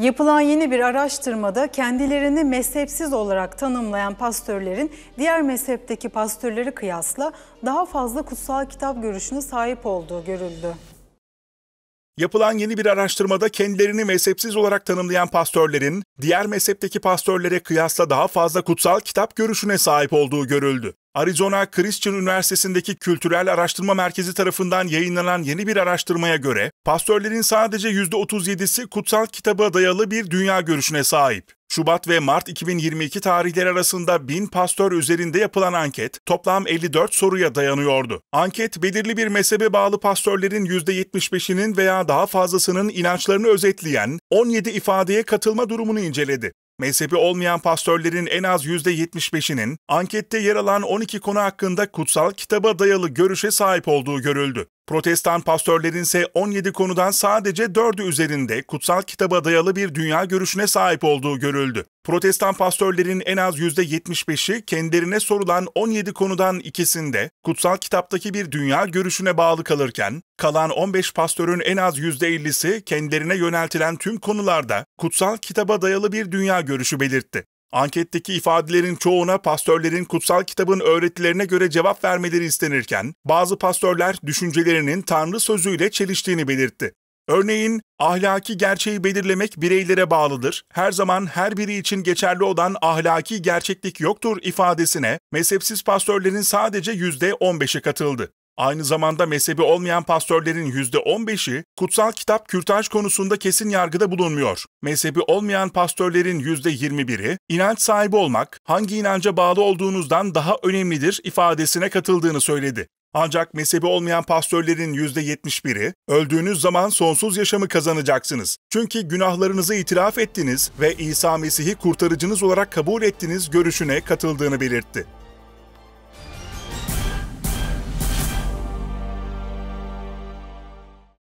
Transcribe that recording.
Yapılan yeni bir araştırmada kendilerini mezhepsiz olarak tanımlayan pastörlerin diğer mezhepteki pastörleri kıyasla daha fazla kutsal kitap görüşüne sahip olduğu görüldü. Yapılan yeni bir araştırmada kendilerini mezhepsiz olarak tanımlayan pastörlerin diğer mezhepteki pastörlere kıyasla daha fazla kutsal kitap görüşüne sahip olduğu görüldü. Arizona Christian Üniversitesi'ndeki Kültürel Araştırma Merkezi tarafından yayınlanan yeni bir araştırmaya göre, pastörlerin sadece %37'si kutsal kitaba dayalı bir dünya görüşüne sahip. Şubat ve Mart 2022 tarihleri arasında 1000 pastör üzerinde yapılan anket toplam 54 soruya dayanıyordu. Anket belirli bir mezhebe bağlı pastörlerin %75'inin veya daha fazlasının inançlarını özetleyen 17 ifadeye katılma durumunu inceledi. Mezhebi olmayan pastörlerin en az %75'inin ankette yer alan 12 konu hakkında kutsal kitaba dayalı görüşe sahip olduğu görüldü. Protestan pastörlerin ise 17 konudan sadece 4'ü üzerinde kutsal kitaba dayalı bir dünya görüşüne sahip olduğu görüldü. Protestan pastörlerin en az %75'i kendilerine sorulan 17 konudan ikisinde kutsal kitaptaki bir dünya görüşüne bağlı kalırken, kalan 15 pastörün en az %50'si kendilerine yöneltilen tüm konularda kutsal kitaba dayalı bir dünya görüşü belirtti. Anketteki ifadelerin çoğuna pastörlerin kutsal kitabın öğretilerine göre cevap vermeleri istenirken, bazı pastörler düşüncelerinin Tanrı sözüyle çeliştiğini belirtti. Örneğin, ahlaki gerçeği belirlemek bireylere bağlıdır, her zaman her biri için geçerli olan ahlaki gerçeklik yoktur ifadesine mezhepsiz pastörlerin sadece %15'i katıldı. Aynı zamanda mezhebi olmayan pastörlerin %15'i kutsal kitap kürtaj konusunda kesin yargıda bulunmuyor. Mezhebi olmayan pastörlerin %21'i inanç sahibi olmak hangi inanca bağlı olduğunuzdan daha önemlidir ifadesine katıldığını söyledi. Ancak mezhebi olmayan pastörlerin %71'i öldüğünüz zaman sonsuz yaşamı kazanacaksınız. Çünkü günahlarınızı itiraf ettiniz ve İsa Mesih'i kurtarıcınız olarak kabul ettiniz görüşüne katıldığını belirtti.